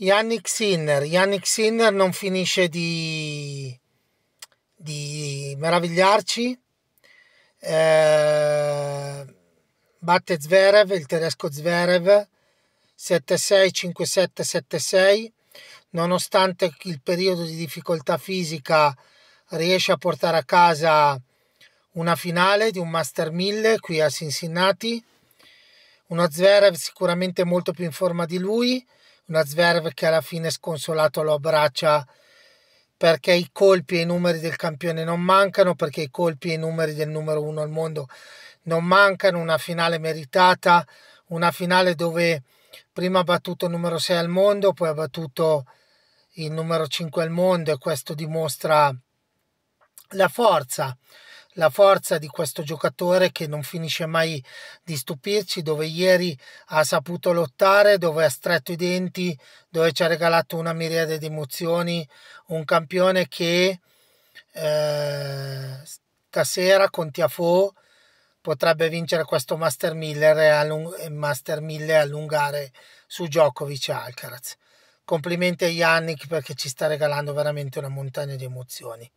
Yannick Sinner. Yannick Sinner non finisce di, di meravigliarci. Eh, batte Zverev, il tedesco Zverev, 7-6, 5-7, 7-6. Nonostante il periodo di difficoltà fisica riesce a portare a casa una finale di un Master 1000 qui a Cincinnati. Uno Zverev sicuramente molto più in forma di lui, una Zverv che alla fine sconsolato lo abbraccia perché i colpi e i numeri del campione non mancano, perché i colpi e i numeri del numero uno al mondo non mancano, una finale meritata, una finale dove prima ha battuto il numero 6 al mondo, poi ha battuto il numero 5 al mondo e questo dimostra la forza la forza di questo giocatore che non finisce mai di stupirci, dove ieri ha saputo lottare, dove ha stretto i denti, dove ci ha regalato una miriade di emozioni, un campione che eh, stasera con Tiafo potrebbe vincere questo Master 1000 e, allung- Master 1000 allungare su Djokovic e Alcaraz. Complimenti a Yannick perché ci sta regalando veramente una montagna di emozioni.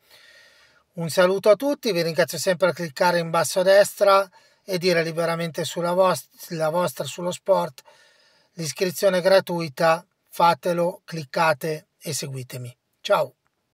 Un saluto a tutti, vi ringrazio sempre a cliccare in basso a destra e dire liberamente sulla vostra, la vostra sullo sport. L'iscrizione è gratuita, fatelo, cliccate e seguitemi. Ciao!